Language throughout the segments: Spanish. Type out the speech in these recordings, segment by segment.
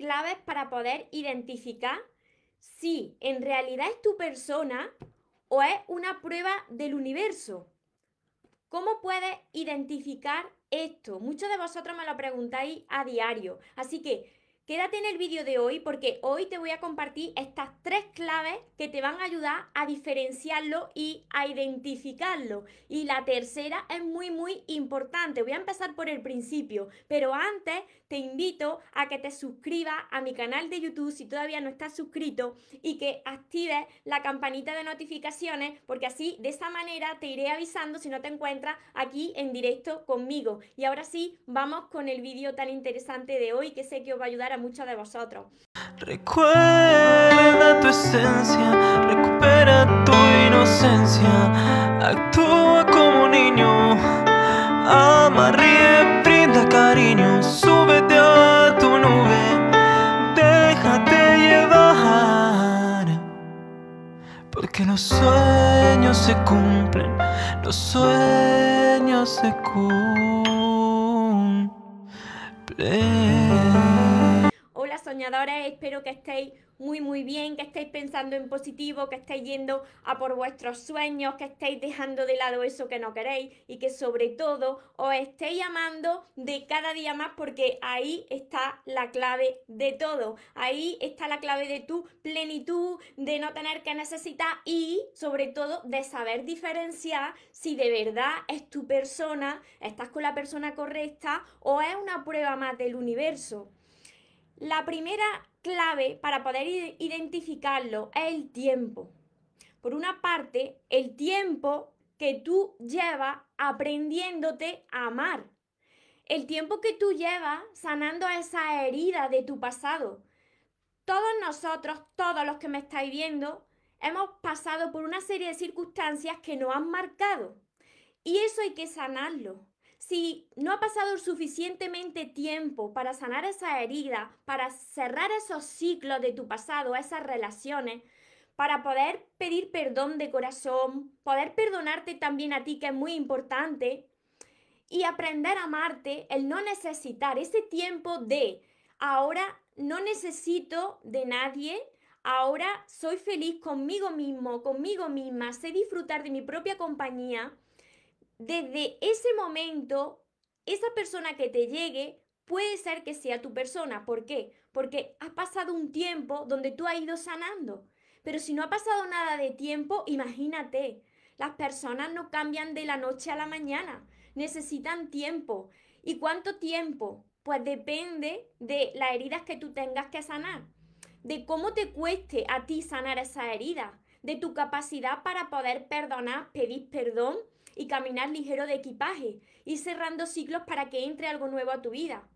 claves para poder identificar si en realidad es tu persona o es una prueba del universo. ¿Cómo puedes identificar esto? Muchos de vosotros me lo preguntáis a diario, así que Quédate en el vídeo de hoy porque hoy te voy a compartir estas tres claves que te van a ayudar a diferenciarlo y a identificarlo. Y la tercera es muy muy importante. Voy a empezar por el principio, pero antes te invito a que te suscribas a mi canal de YouTube si todavía no estás suscrito y que actives la campanita de notificaciones porque así de esa manera te iré avisando si no te encuentras aquí en directo conmigo. Y ahora sí, vamos con el vídeo tan interesante de hoy que sé que os va a ayudar a de vosotros. Recuerda tu esencia, recupera tu inocencia, actúa como niño, ama, ríe, brinda cariño, súbete a tu nube, déjate llevar, porque los sueños se cumplen, los sueños se cumplen soñadores, espero que estéis muy muy bien, que estéis pensando en positivo, que estéis yendo a por vuestros sueños, que estéis dejando de lado eso que no queréis y que sobre todo os estéis amando de cada día más porque ahí está la clave de todo, ahí está la clave de tu plenitud, de no tener que necesitar y sobre todo de saber diferenciar si de verdad es tu persona, estás con la persona correcta o es una prueba más del universo. La primera clave para poder identificarlo es el tiempo. Por una parte, el tiempo que tú llevas aprendiéndote a amar. El tiempo que tú llevas sanando esa herida de tu pasado. Todos nosotros, todos los que me estáis viendo, hemos pasado por una serie de circunstancias que nos han marcado. Y eso hay que sanarlo si no ha pasado suficientemente tiempo para sanar esa herida, para cerrar esos ciclos de tu pasado, esas relaciones, para poder pedir perdón de corazón, poder perdonarte también a ti, que es muy importante, y aprender a amarte, el no necesitar ese tiempo de ahora no necesito de nadie, ahora soy feliz conmigo mismo, conmigo misma, sé disfrutar de mi propia compañía desde ese momento, esa persona que te llegue puede ser que sea tu persona. ¿Por qué? Porque has pasado un tiempo donde tú has ido sanando. Pero si no ha pasado nada de tiempo, imagínate, las personas no cambian de la noche a la mañana, necesitan tiempo. ¿Y cuánto tiempo? Pues depende de las heridas que tú tengas que sanar, de cómo te cueste a ti sanar esas heridas, de tu capacidad para poder perdonar, pedir perdón y caminar ligero de equipaje, y cerrando ciclos para que entre algo nuevo a tu vida.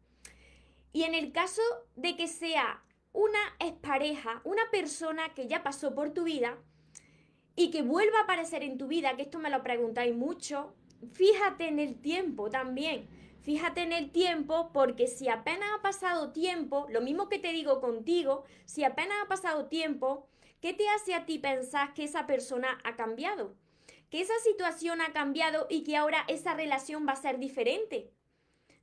Y en el caso de que sea una expareja, una persona que ya pasó por tu vida y que vuelva a aparecer en tu vida, que esto me lo preguntáis mucho, fíjate en el tiempo también. Fíjate en el tiempo porque si apenas ha pasado tiempo, lo mismo que te digo contigo, si apenas ha pasado tiempo, ¿qué te hace a ti pensar que esa persona ha cambiado? que esa situación ha cambiado y que ahora esa relación va a ser diferente.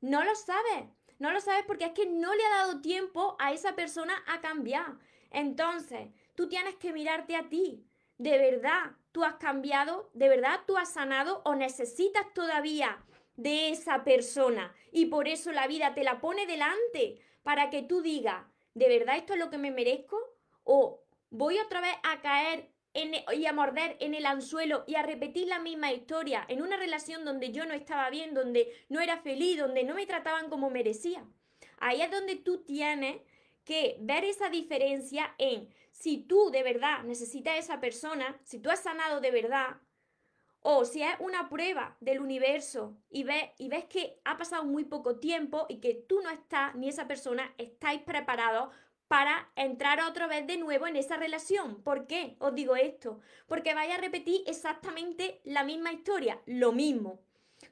No lo sabes, no lo sabes porque es que no le ha dado tiempo a esa persona a cambiar. Entonces, tú tienes que mirarte a ti. ¿De verdad tú has cambiado? ¿De verdad tú has sanado o necesitas todavía de esa persona? Y por eso la vida te la pone delante para que tú digas, ¿de verdad esto es lo que me merezco? ¿O voy otra vez a caer e, y a morder en el anzuelo y a repetir la misma historia en una relación donde yo no estaba bien, donde no era feliz, donde no me trataban como merecía. Ahí es donde tú tienes que ver esa diferencia en si tú de verdad necesitas a esa persona, si tú has sanado de verdad, o si es una prueba del universo y ves, y ves que ha pasado muy poco tiempo y que tú no estás ni esa persona estáis preparados para entrar otra vez de nuevo en esa relación. ¿Por qué os digo esto? Porque vais a repetir exactamente la misma historia, lo mismo.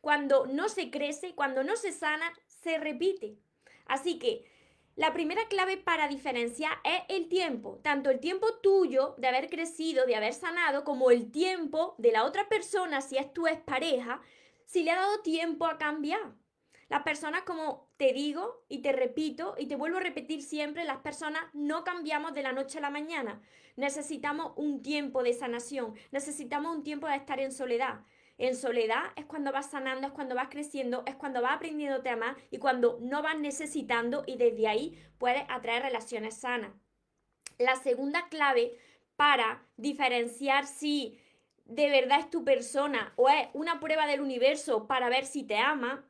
Cuando no se crece, cuando no se sana, se repite. Así que la primera clave para diferenciar es el tiempo, tanto el tiempo tuyo de haber crecido, de haber sanado, como el tiempo de la otra persona, si es tu pareja, si le ha dado tiempo a cambiar. Las personas como te digo y te repito y te vuelvo a repetir siempre, las personas no cambiamos de la noche a la mañana. Necesitamos un tiempo de sanación, necesitamos un tiempo de estar en soledad. En soledad es cuando vas sanando, es cuando vas creciendo, es cuando vas aprendiendo a amar y cuando no vas necesitando y desde ahí puedes atraer relaciones sanas. La segunda clave para diferenciar si de verdad es tu persona o es una prueba del universo para ver si te ama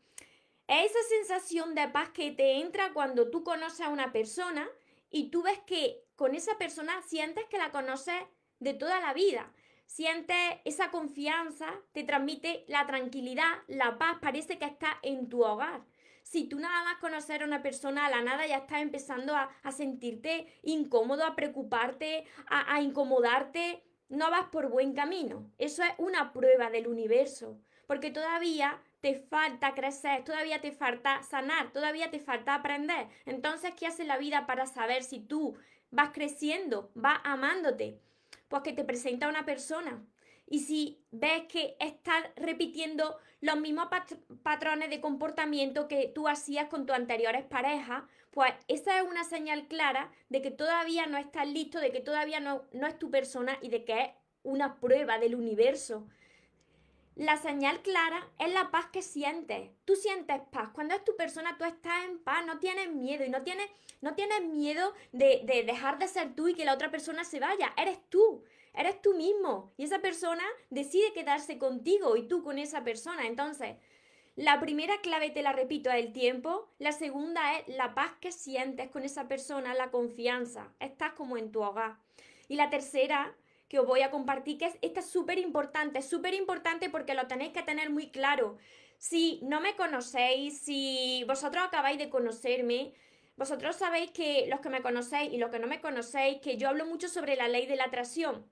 esa sensación de paz que te entra cuando tú conoces a una persona y tú ves que con esa persona sientes que la conoces de toda la vida. Sientes esa confianza, te transmite la tranquilidad, la paz, parece que está en tu hogar. Si tú nada más conocer a una persona a la nada, ya estás empezando a, sentirte incómodo, a preocuparte, a incomodarte, no vas por buen camino. Eso es una prueba del universo, porque todavía te falta crecer, todavía te falta sanar, todavía te falta aprender. Entonces, ¿qué hace la vida para saber si tú vas creciendo, vas amándote? Pues que te presenta una persona. Y si ves que estás repitiendo los mismos patrones de comportamiento que tú hacías con tus anteriores parejas, pues esa es una señal clara de que todavía no estás listo, de que todavía no es tu persona y de que es una prueba del universo la señal clara es la paz que sientes. Tú sientes paz. Cuando es tu persona, tú estás en paz, no tienes miedo y no tienes, no miedo de, de dejar de ser tú y que la otra persona se vaya. Eres tú, eres tú mismo. Y esa persona decide quedarse contigo y tú con esa persona. Entonces, la primera clave, te la repito, es el tiempo. La segunda es la paz que sientes con esa persona, la confianza. Estás como en tu hogar. Y la tercera que os voy a compartir, que es, esta súper importante, súper importante porque lo tenéis que tener muy claro. Si no me conocéis, si vosotros acabáis de conocerme, vosotros sabéis que los que me conocéis y los que no me conocéis, que yo hablo mucho sobre la ley de la atracción.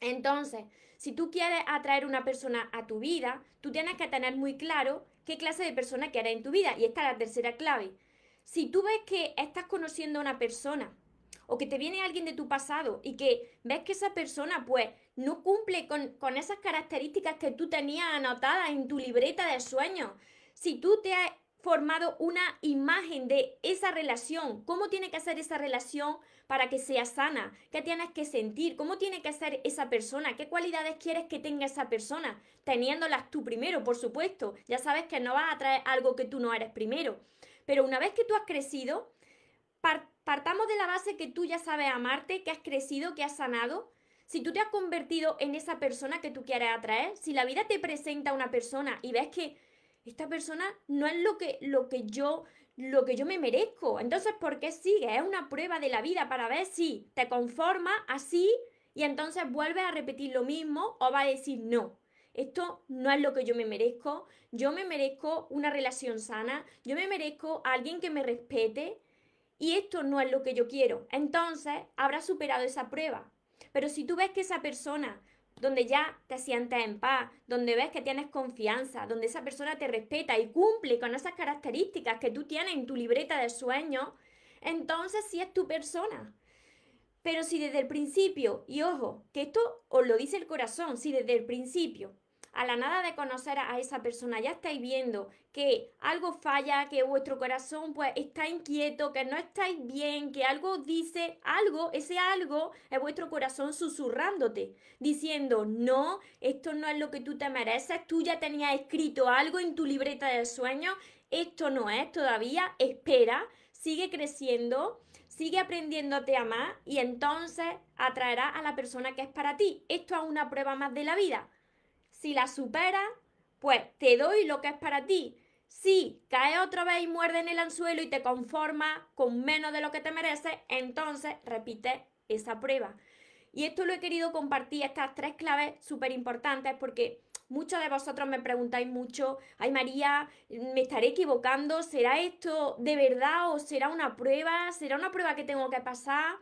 Entonces, si tú quieres atraer una persona a tu vida, tú tienes que tener muy claro qué clase de persona quieres en tu vida. Y esta es la tercera clave. Si tú ves que estás conociendo a una persona o que te viene alguien de tu pasado y que ves que esa persona pues no cumple con, esas características que tú tenías anotadas en tu libreta de sueños, si tú te has formado una imagen de esa relación, cómo tiene que ser esa relación para que sea sana, qué tienes que sentir, cómo tiene que ser esa persona, qué cualidades quieres que tenga esa persona, teniéndolas tú primero, por supuesto, ya sabes que no vas a traer algo que tú no eres primero, pero una vez que tú has crecido, partamos de la base que tú ya sabes amarte, que has crecido, que has sanado. Si tú te has convertido en esa persona que tú quieres atraer, si la vida te presenta a una persona y ves que esta persona no es lo que, lo que yo lo que yo me merezco. Entonces, ¿por qué sigue? Es una prueba de la vida para ver si te conformas así y entonces vuelves a repetir lo mismo o va a decir no. Esto no es lo que yo me merezco. Yo me merezco una relación sana. Yo me merezco a alguien que me respete y esto no es lo que yo quiero. Entonces habrás superado esa prueba. Pero si tú ves que esa persona, donde ya te sientes en paz, donde ves que tienes confianza, donde esa persona te respeta y cumple con esas características que tú tienes en tu libreta de sueños, entonces sí es tu persona. Pero si desde el principio, y ojo, que esto os lo dice el corazón, si desde el principio a la nada de conocer a esa persona, ya estáis viendo que algo falla, que vuestro corazón pues está inquieto, que no estáis bien, que algo dice algo, ese algo es vuestro corazón susurrándote, diciendo, no, esto no es lo que tú te mereces, tú ya tenías escrito algo en tu libreta de sueños, esto no es todavía, espera, sigue creciendo, sigue aprendiéndote a amar y entonces atraerás a la persona que es para ti. Esto es una prueba más de la vida. Si la superas, pues te doy lo que es para ti. Si caes otra vez y muerde en el anzuelo y te conformas con menos de lo que te mereces, entonces repite esa prueba. Y esto lo he querido compartir, estas tres claves súper importantes, porque muchos de vosotros me preguntáis mucho, ay María, me estaré equivocando, ¿será esto de verdad o será una prueba? ¿Será una prueba que tengo que pasar?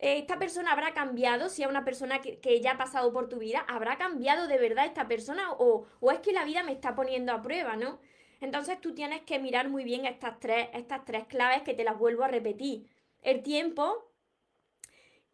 Eh, esta persona habrá cambiado, si es una persona que, ya ha pasado por tu vida, habrá cambiado de verdad esta persona o, es que la vida me está poniendo a prueba, ¿no? Entonces tú tienes que mirar muy bien estas tres, estas tres claves que te las vuelvo a repetir. El tiempo,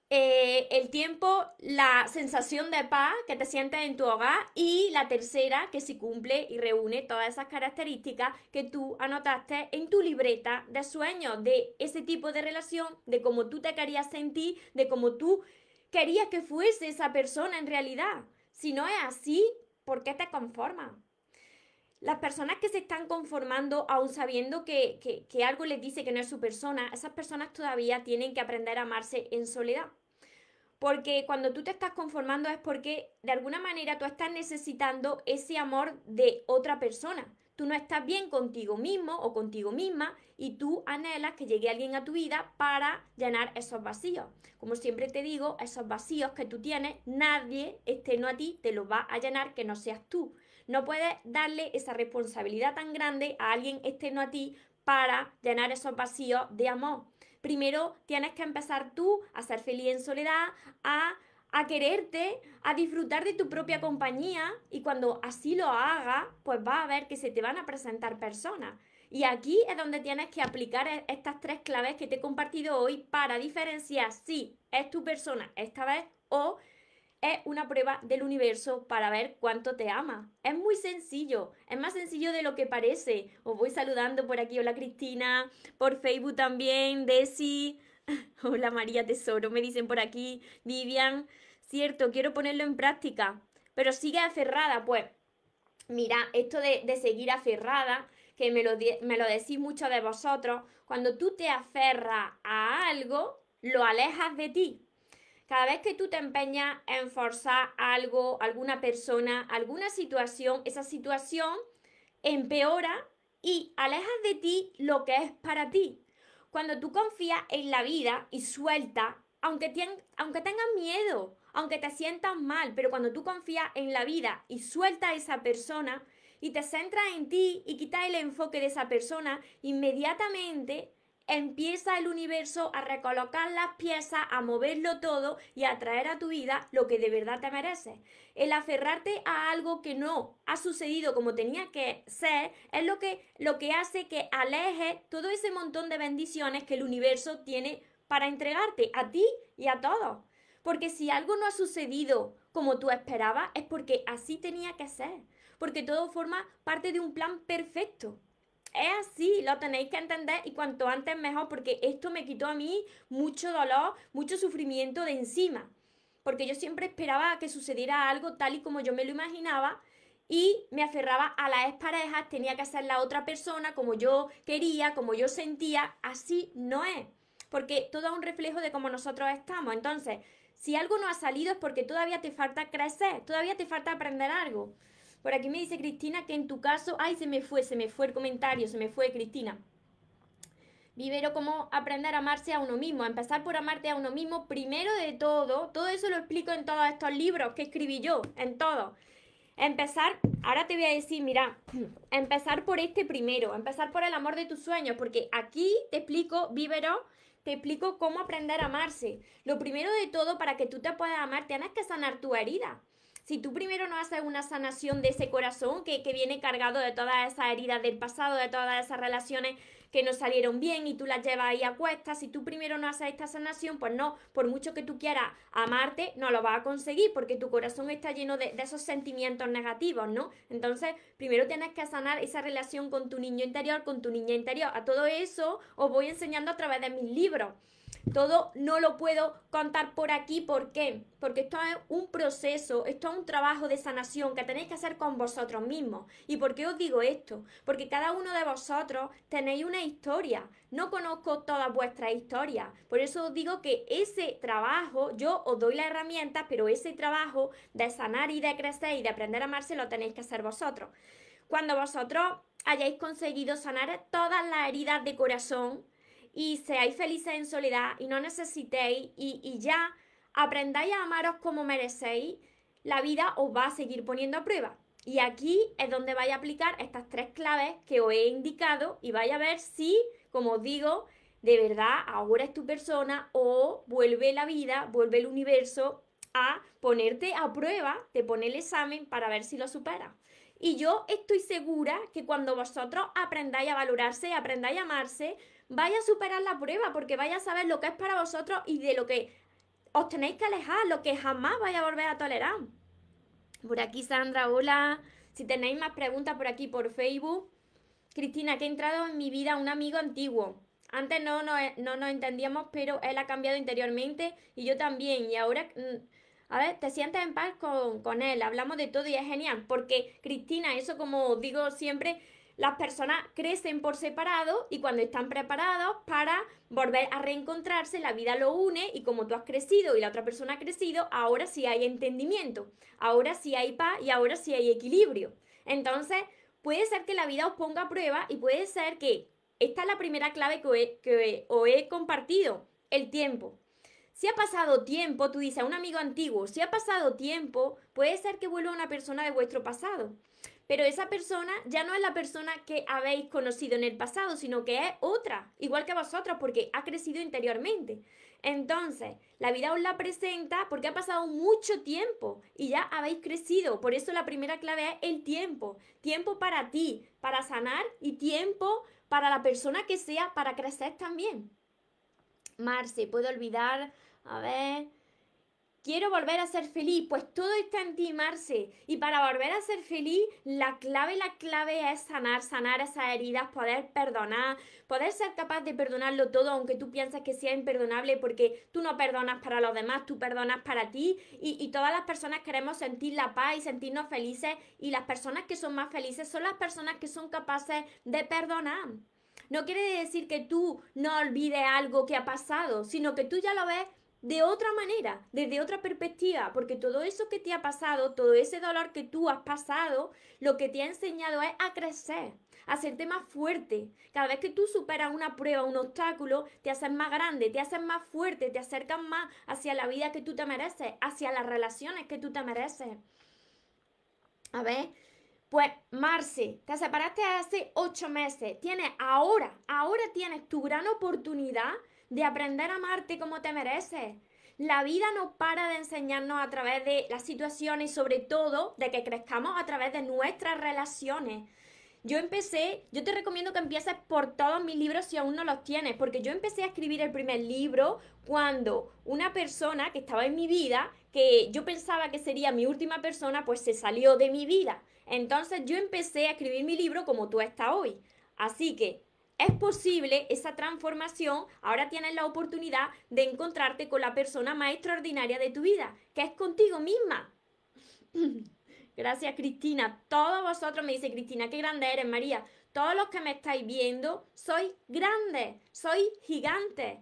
eh, el tiempo, la sensación de paz que te sientes en tu hogar y la tercera que si cumple y reúne todas esas características que tú anotaste en tu libreta de sueños, de ese tipo de relación, de cómo tú te querías sentir, de cómo tú querías que fuese esa persona en realidad. Si no es así, ¿por qué te conformas? las personas que se están conformando, aún sabiendo que, que, algo les dice que no es su persona, esas personas todavía tienen que aprender a amarse en soledad. Porque cuando tú te estás conformando es porque de alguna manera tú estás necesitando ese amor de otra persona. Tú no estás bien contigo mismo o contigo misma y tú anhelas que llegue alguien a tu vida para llenar esos vacíos. Como siempre te digo, esos vacíos que tú tienes, nadie externo a ti te los va a llenar que no seas tú. No puedes darle esa responsabilidad tan grande a alguien externo a ti para llenar esos vacíos de amor. Primero tienes que empezar tú a ser feliz en soledad, a, a quererte, a disfrutar de tu propia compañía y cuando así lo hagas, pues va a ver que se te van a presentar personas. Y aquí es donde tienes que aplicar e-, estas tres claves que te he compartido hoy para diferenciar si es tu persona esta vez o es una prueba del universo para ver cuánto te ama. Es muy sencillo, es más sencillo de lo que parece. Os voy saludando por aquí, hola Cristina, por Facebook también, Desi, hola María Tesoro, me dicen por aquí, Vivian, cierto, quiero ponerlo en práctica, pero sigue aferrada, pues. Mira, esto de, seguir aferrada, que me lo, me lo decís mucho de vosotros, cuando tú te aferras a algo, lo alejas de ti, cada vez que tú te empeñas en forzar algo, alguna persona, alguna situación, esa situación empeora y alejas de ti lo que es para ti. Cuando tú confías en la vida y sueltas, aunque, aunque tengas miedo, aunque te sientas mal, pero cuando tú confías en la vida y sueltas a esa persona y te centras en ti y quitas el enfoque de esa persona, inmediatamente empieza el universo a recolocar las piezas, a moverlo todo y a traer a tu vida lo que de verdad te mereces. El aferrarte a algo que no ha sucedido como tenía que ser es lo que, lo que hace que aleje todo ese montón de bendiciones que el universo tiene para entregarte a ti y a todos. Porque si algo no ha sucedido como tú esperabas, es porque así tenía que ser. Porque todo forma parte de un plan perfecto es así, lo tenéis que entender y cuanto antes mejor, porque esto me quitó a mí mucho dolor, mucho sufrimiento de encima, porque yo siempre esperaba que sucediera algo tal y como yo me lo imaginaba y me aferraba a las parejas, tenía que ser la otra persona como yo quería, como yo sentía, así no es, porque todo es un reflejo de cómo nosotros estamos. Entonces, si algo no ha salido es porque todavía te falta crecer, todavía te falta aprender algo. Por aquí me dice Cristina que en tu caso, ay, se me fue, se me fue el comentario, se me fue Cristina. Vivero, cómo aprender a amarse a uno mismo, empezar por amarte a uno mismo primero de todo. Todo eso lo explico en todos estos libros que escribí yo, en todo. Empezar, ahora te voy a decir, mira, empezar por este primero, empezar por el amor de tus sueños, porque aquí te explico, Vivero, te explico cómo aprender a amarse. Lo primero de todo, para que tú te puedas amar, tienes que sanar tu herida si tú primero no haces una sanación de ese corazón que, viene cargado de todas esas heridas del pasado, de todas esas relaciones que no salieron bien y tú las llevas ahí a cuestas, si tú primero no haces esta sanación, pues no, por mucho que tú quieras amarte, no lo vas a conseguir porque tu corazón está lleno de, de esos sentimientos negativos, ¿no? Entonces, primero tienes que sanar esa relación con tu niño interior, con tu niña interior. A todo eso os voy enseñando a través de mis libros. Todo no lo puedo contar por aquí. ¿Por qué? Porque esto es un proceso, esto es un trabajo de sanación que tenéis que hacer con vosotros mismos. ¿Y por qué os digo esto? Porque cada uno de vosotros tenéis una historia. No conozco todas vuestras historias. Por eso os digo que ese trabajo, yo os doy la herramienta, pero ese trabajo de sanar y de crecer y de aprender a amarse lo tenéis que hacer vosotros. Cuando vosotros hayáis conseguido sanar todas las heridas de corazón, y seáis felices en soledad y no necesitéis y, y ya aprendáis a amaros como merecéis, la vida os va a seguir poniendo a prueba. Y aquí es donde vais a aplicar estas tres claves que os he indicado y vais a ver si, como os digo, de verdad ahora es tu persona o vuelve la vida, vuelve el universo a ponerte a prueba, te pone el examen para ver si lo supera Y yo estoy segura que cuando vosotros aprendáis a valorarse, y aprendáis a amarse, vaya a superar la prueba porque vaya a saber lo que es para vosotros y de lo que os tenéis que alejar, lo que jamás vaya a volver a tolerar. Por aquí Sandra, hola. Si tenéis más preguntas por aquí por Facebook. Cristina, que ha entrado en mi vida un amigo antiguo. Antes no, no, eh, no nos entendíamos, pero él ha cambiado interiormente y yo también. Y ahora, mm, a ver, te sientes en paz con, con él, hablamos de todo y es genial. Porque Cristina, eso como digo siempre, las personas crecen por separado y cuando están preparados para volver a reencontrarse, la vida lo une y como tú has crecido y la otra persona ha crecido, ahora sí hay entendimiento, ahora sí hay paz y ahora sí hay equilibrio. Entonces, puede ser que la vida os ponga a prueba y puede ser que esta es la primera clave que, que os he compartido, el tiempo. Si ha pasado tiempo, tú dices a un amigo antiguo, si ha pasado tiempo, puede ser que vuelva una persona de vuestro pasado pero esa persona ya no es la persona que habéis conocido en el pasado, sino que es otra, igual que vosotros, porque ha crecido interiormente. Entonces, la vida os la presenta porque ha pasado mucho tiempo y ya habéis crecido. Por eso la primera clave es el tiempo. Tiempo para ti, para sanar y tiempo para la persona que sea, para crecer también. Marce, puedo olvidar, a ver, Quiero volver a ser feliz, pues todo está en ti, Marce. Y para volver a ser feliz, la clave, la clave es sanar, sanar esas heridas, poder perdonar, poder ser capaz de perdonarlo todo, aunque tú pienses que sea imperdonable, porque tú no perdonas para los demás, tú perdonas para ti. Y, y todas las personas queremos sentir la paz y sentirnos felices. Y las personas que son más felices son las personas que son capaces de perdonar. No quiere decir que tú no olvides algo que ha pasado, sino que tú ya lo ves de otra manera, desde otra perspectiva, porque todo eso que te ha pasado, todo ese dolor que tú has pasado, lo que te ha enseñado es a crecer, a hacerte más fuerte. Cada vez que tú superas una prueba, un obstáculo, te haces más grande, te haces más fuerte, te acercas más hacia la vida que tú te mereces, hacia las relaciones que tú te mereces. A ver, pues Marce, te separaste hace ocho meses, tienes ahora, ahora tienes tu gran oportunidad de aprender a amarte como te mereces. La vida no para de enseñarnos a través de las situaciones y sobre todo de que crezcamos a través de nuestras relaciones. Yo empecé, yo te recomiendo que empieces por todos mis libros si aún no los tienes, porque yo empecé a escribir el primer libro cuando una persona que estaba en mi vida, que yo pensaba que sería mi última persona, pues se salió de mi vida. Entonces yo empecé a escribir mi libro como tú estás hoy. Así que es posible esa transformación, ahora tienes la oportunidad de encontrarte con la persona más extraordinaria de tu vida, que es contigo misma. Gracias, Cristina. Todos vosotros me dice Cristina, qué grande eres, María. Todos los que me estáis viendo, sois grandes, soy gigantes.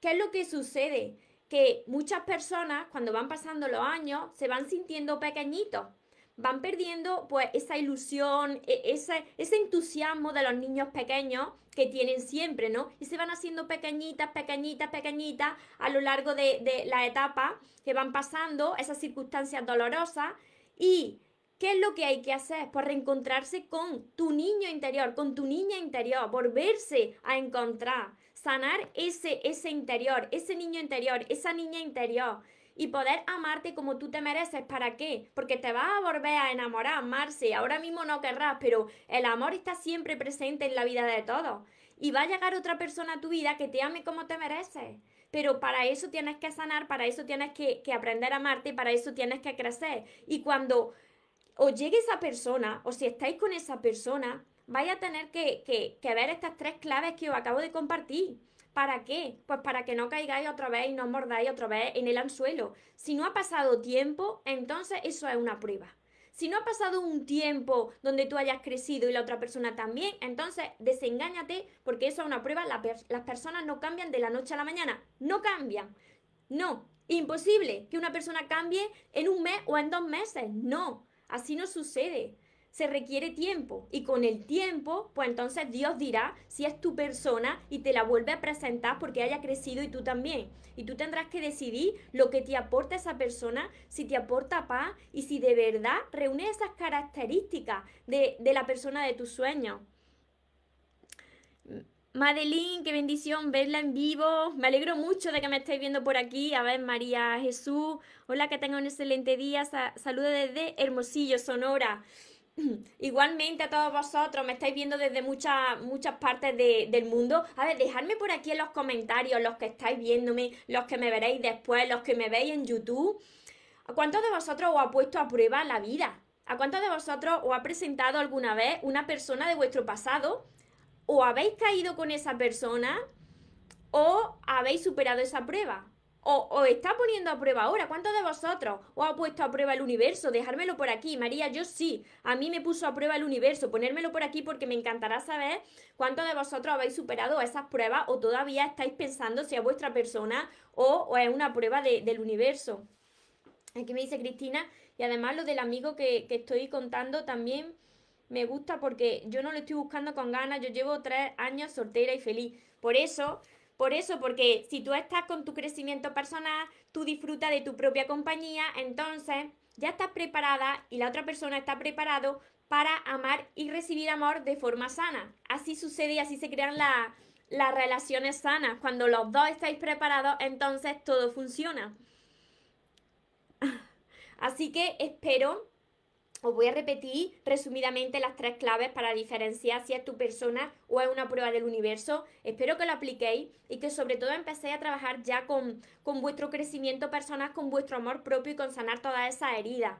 ¿Qué es lo que sucede? Que muchas personas, cuando van pasando los años, se van sintiendo pequeñitos van perdiendo pues esa ilusión, e, ese, entusiasmo de los niños pequeños que tienen siempre, ¿no? Y se van haciendo pequeñitas, pequeñitas, pequeñitas a lo largo de, de la etapa que van pasando, esas circunstancias dolorosas. ¿Y qué es lo que hay que hacer? Pues reencontrarse con tu niño interior, con tu niña interior, volverse a encontrar, sanar ese, ese interior, ese niño interior, esa niña interior y poder amarte como tú te mereces. ¿Para qué? Porque te vas a volver a enamorar, amarse. Ahora mismo no querrás, pero el amor está siempre presente en la vida de todos. Y va a llegar otra persona a tu vida que te ame como te mereces. Pero para eso tienes que sanar, para eso tienes que, aprender a amarte, para eso tienes que crecer. Y cuando os llegue esa persona, o si estáis con esa persona, vais a tener que, que, que ver estas tres claves que os acabo de compartir. ¿Para qué? Pues para que no caigáis otra vez y no mordáis otra vez en el anzuelo. Si no ha pasado tiempo, entonces eso es una prueba. Si no ha pasado un tiempo donde tú hayas crecido y la otra persona también, entonces desengáñate porque eso es una prueba. las personas no cambian de la noche a la mañana. No cambian. No. Imposible que una persona cambie en un mes o en dos meses. No. Así no sucede se requiere tiempo y con el tiempo, pues entonces Dios dirá si es tu persona y te la vuelve a presentar porque haya crecido y tú también. Y tú tendrás que decidir lo que te aporta esa persona, si te aporta paz y si de verdad reúne esas características de, la persona de tus sueños. Madeline, qué bendición verla en vivo. Me alegro mucho de que me estéis viendo por aquí. A ver, María Jesús. Hola, que tenga un excelente día. Saludos desde Hermosillo, Sonora. Igualmente a todos vosotros, me estáis viendo desde muchas, muchas partes del mundo. A ver, dejadme por aquí en los comentarios los que estáis viéndome, los que me veréis después, los que me veis en YouTube. ¿A cuántos de vosotros os ha puesto a prueba la vida? ¿A cuántos de vosotros os ha presentado alguna vez una persona de vuestro pasado? ¿O habéis caído con esa persona? ¿O habéis superado esa prueba? o, está poniendo a prueba ahora. ¿Cuántos de vosotros os ha puesto a prueba el universo? Dejármelo por aquí. María, yo sí. A mí me puso a prueba el universo. Ponérmelo por aquí porque me encantará saber cuántos de vosotros habéis superado esas pruebas o todavía estáis pensando si es vuestra persona o, es una prueba del universo. Aquí me dice Cristina. Y además lo del amigo que estoy contando también me gusta porque yo no lo estoy buscando con ganas. Yo llevo tres años soltera y feliz. Por eso por eso, porque si tú estás con tu crecimiento personal, tú disfrutas de tu propia compañía, entonces ya estás preparada y la otra persona está preparado para amar y recibir amor de forma sana. Así sucede y así se crean las relaciones sanas. Cuando los dos estáis preparados, entonces todo funciona. Así que espero os voy a repetir resumidamente las tres claves para diferenciar si es tu persona o es una prueba del universo. Espero que lo apliquéis y que sobre todo empecéis a trabajar ya con, vuestro crecimiento personal, con vuestro amor propio y con sanar todas esas heridas.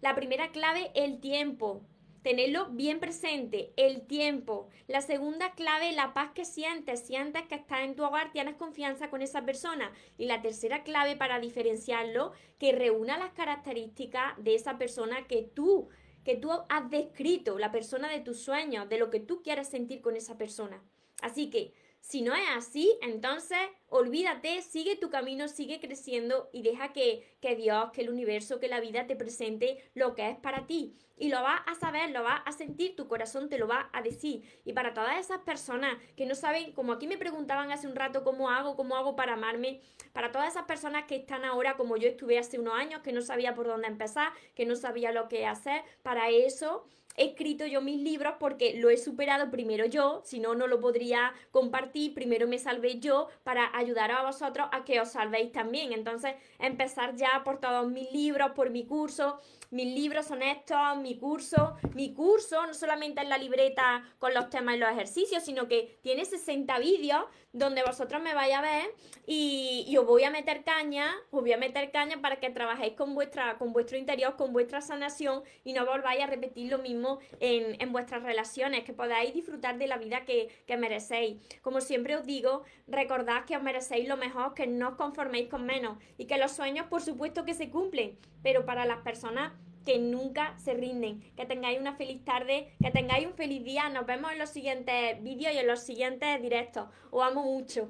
La primera clave, el tiempo tenerlo bien presente, el tiempo. La segunda clave, la paz que sientes. Sientes que estás en tu hogar, tienes confianza con esa persona. Y la tercera clave para diferenciarlo, que reúna las características de esa persona que tú, que tú has descrito, la persona de tus sueños, de lo que tú quieres sentir con esa persona. Así que, si no es así, entonces olvídate, sigue tu camino, sigue creciendo y deja que, que Dios, que el universo, que la vida te presente lo que es para ti y lo vas a saber, lo vas a sentir, tu corazón te lo va a decir. Y para todas esas personas que no saben, como aquí me preguntaban hace un rato cómo hago, cómo hago para amarme, para todas esas personas que están ahora como yo estuve hace unos años, que no sabía por dónde empezar, que no sabía lo que hacer, para eso he escrito yo mis libros porque lo he superado primero yo, si no, no lo podría compartir, primero me salvé yo para ayudar a vosotros a que os salvéis también. Entonces, empezar ya por todos mis libros, por mi curso, mis libros son estos, mis mi curso. Mi curso no solamente es la libreta con los temas y los ejercicios, sino que tiene 60 vídeos donde vosotros me vais a ver y, yo os voy a meter caña, os voy a meter caña para que trabajéis con, vuestra, con vuestro interior, con vuestra sanación y no volváis a repetir lo mismo en, vuestras relaciones, que podáis disfrutar de la vida que, que merecéis. Como siempre os digo, recordad que os merecéis lo mejor, que no os conforméis con menos y que los sueños, por supuesto, que se cumplen, pero para las personas que nunca se rinden. Que tengáis una feliz tarde, que tengáis un feliz día. Nos vemos en los siguientes vídeos y en los siguientes directos. Os amo mucho.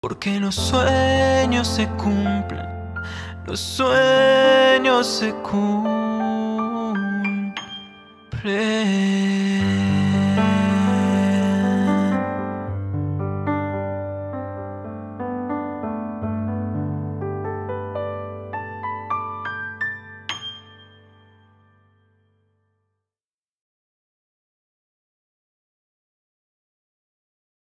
Porque los sueños se cumplen, los sueños se cumplen.